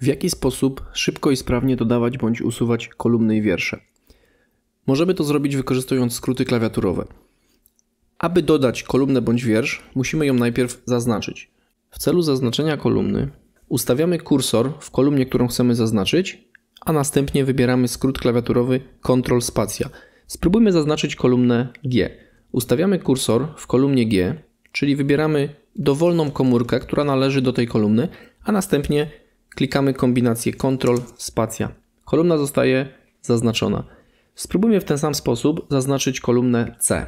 W jaki sposób szybko i sprawnie dodawać bądź usuwać kolumny i wiersze? Możemy to zrobić wykorzystując skróty klawiaturowe. Aby dodać kolumnę bądź wiersz, musimy ją najpierw zaznaczyć. W celu zaznaczenia kolumny ustawiamy kursor w kolumnie, którą chcemy zaznaczyć, a następnie wybieramy skrót klawiaturowy Ctrl Spacja. Spróbujmy zaznaczyć kolumnę G. Ustawiamy kursor w kolumnie G, czyli wybieramy dowolną komórkę, która należy do tej kolumny, a następnie klikamy kombinację Ctrl, spacja. Kolumna zostaje zaznaczona. Spróbujmy w ten sam sposób zaznaczyć kolumnę C.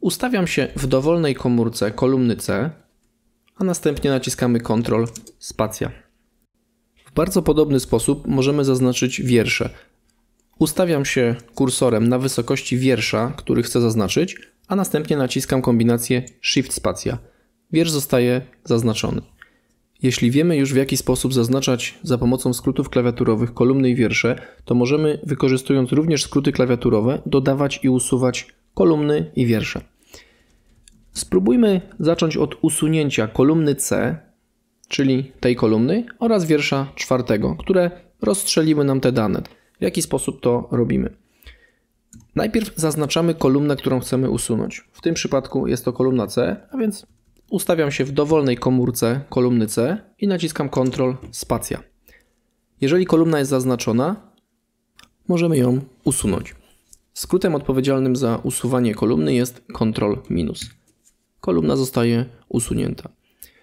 Ustawiam się w dowolnej komórce kolumny C, a następnie naciskamy Ctrl, spacja. W bardzo podobny sposób możemy zaznaczyć wiersze. Ustawiam się kursorem na wysokości wiersza, który chcę zaznaczyć, a następnie naciskam kombinację Shift, spacja. Wiersz zostaje zaznaczony. Jeśli wiemy już w jaki sposób zaznaczać za pomocą skrótów klawiaturowych kolumny i wiersze, to możemy wykorzystując również skróty klawiaturowe dodawać i usuwać kolumny i wiersze. Spróbujmy zacząć od usunięcia kolumny C, czyli tej kolumny oraz wiersza czwartego, które rozstrzeliły nam te dane. W jaki sposób to robimy? Najpierw zaznaczamy kolumnę, którą chcemy usunąć. W tym przypadku jest to kolumna C, a więc ustawiam się w dowolnej komórce, kolumny C i naciskam Ctrl, spacja. Jeżeli kolumna jest zaznaczona, możemy ją usunąć. Skrótem odpowiedzialnym za usuwanie kolumny jest Ctrl minus. Kolumna zostaje usunięta.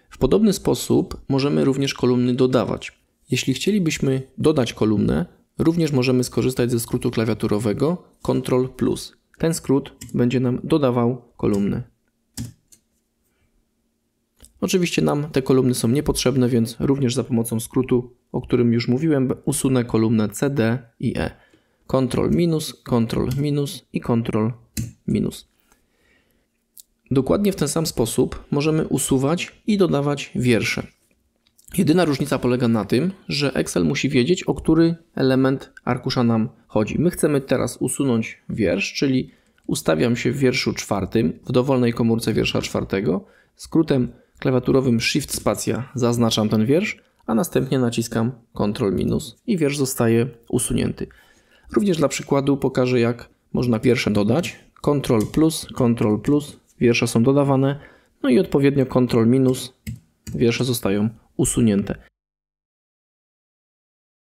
W podobny sposób możemy również kolumny dodawać. Jeśli chcielibyśmy dodać kolumnę, również możemy skorzystać ze skrótu klawiaturowego Ctrl plus. Ten skrót będzie nam dodawał kolumnę. Oczywiście nam te kolumny są niepotrzebne, więc również za pomocą skrótu, o którym już mówiłem, usunę kolumnę CD i E. Ctrl minus, Ctrl minus i Ctrl minus. Dokładnie w ten sam sposób możemy usuwać i dodawać wiersze. Jedyna różnica polega na tym, że Excel musi wiedzieć, o który element arkusza nam chodzi. My chcemy teraz usunąć wiersz, czyli ustawiam się w wierszu czwartym, w dowolnej komórce wiersza czwartego, skrótem klawiaturowym Shift spacja zaznaczam ten wiersz, a następnie naciskam Ctrl minus i wiersz zostaje usunięty. Również dla przykładu pokażę jak można wiersze dodać. Ctrl plus, Ctrl plus, wiersze są dodawane, no i odpowiednio Ctrl minus, wiersze zostają usunięte.